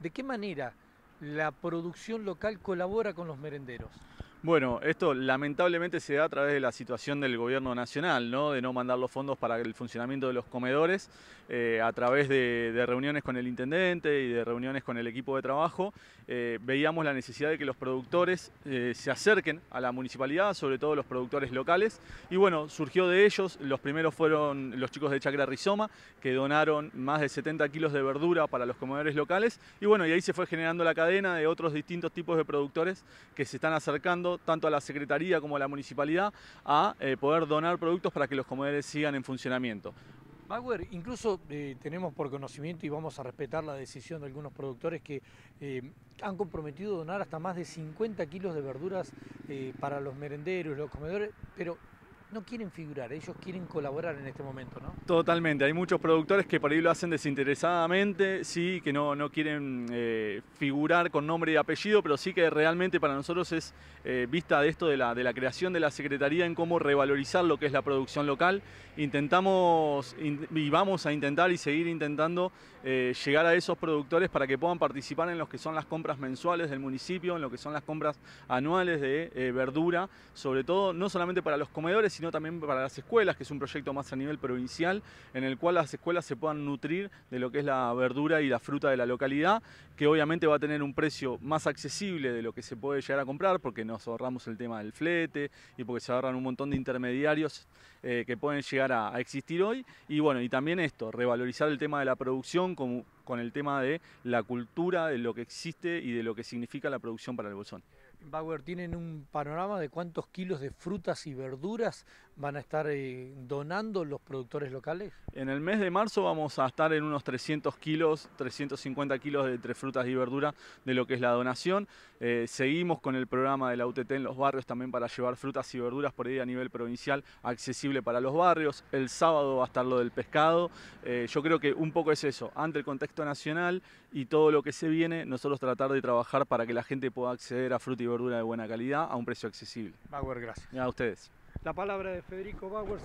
¿de qué manera la producción local colabora con los merenderos? Bueno, esto lamentablemente se da a través de la situación del gobierno nacional, ¿no? de no mandar los fondos para el funcionamiento de los comedores, eh, a través de, reuniones con el intendente y de reuniones con el equipo de trabajo, eh, veíamos la necesidad de que los productores eh, se acerquen a la municipalidad, sobre todo los productores locales, y bueno, surgió de ellos, los primeros fueron los chicos de Chacra Rizoma, que donaron más de 70 kilos de verdura para los comedores locales, y bueno, y ahí se fue generando la cadena de otros distintos tipos de productores que se están acercando tanto a la Secretaría como a la Municipalidad a eh, poder donar productos para que los comedores sigan en funcionamiento. Bauer, incluso eh, tenemos por conocimiento y vamos a respetar la decisión de algunos productores que eh, han comprometido donar hasta más de 50 kilos de verduras para los merenderos, los comedores, pero no quieren figurar, ellos quieren colaborar en este momento, ¿no? Totalmente, hay muchos productores que por ahí lo hacen desinteresadamente, sí, que no, no quieren eh, figurar con nombre y apellido, pero sí que realmente para nosotros es eh, vista de esto de la, de la creación de la Secretaría en cómo revalorizar lo que es la producción local. Intentamos y vamos a intentar y seguir intentando eh, llegar a esos productores para que puedan participar en lo que son las compras mensuales del municipio, en lo que son las compras anuales de verdura, sobre todo no solamente para los comedores, sino también para las escuelas, que es un proyecto más a nivel provincial, en el cual las escuelas se puedan nutrir de lo que es la verdura y la fruta de la localidad, que obviamente va a tener un precio más accesible de lo que se puede llegar a comprar, porque nos ahorramos el tema del flete y porque se ahorran un montón de intermediarios eh, que pueden llegar a, a, existir hoy. Y bueno, y también esto, revalorizar el tema de la producción como, con el tema de la cultura, de lo que existe y de lo que significa la producción para el bolsón. Bauer, ¿tienen un panorama de cuántos kilos de frutas y verduras van a estar eh, donando los productores locales? En el mes de marzo vamos a estar en unos 300 kilos, 350 kilos de entre frutas y verduras de lo que es la donación. Eh, seguimos con el programa de la UTT en los barrios también para llevar frutas y verduras por ahí a nivel provincial accesible para los barrios. El sábado va a estar lo del pescado. Eh, yo creo que un poco es eso, ante el contexto nacional y todo lo que se viene, nosotros tratar de trabajar para que la gente pueda acceder a fruta y verdura de buena calidad a un precio accesible. Bauer, gracias. a ustedes. La palabra de Federico Bauer,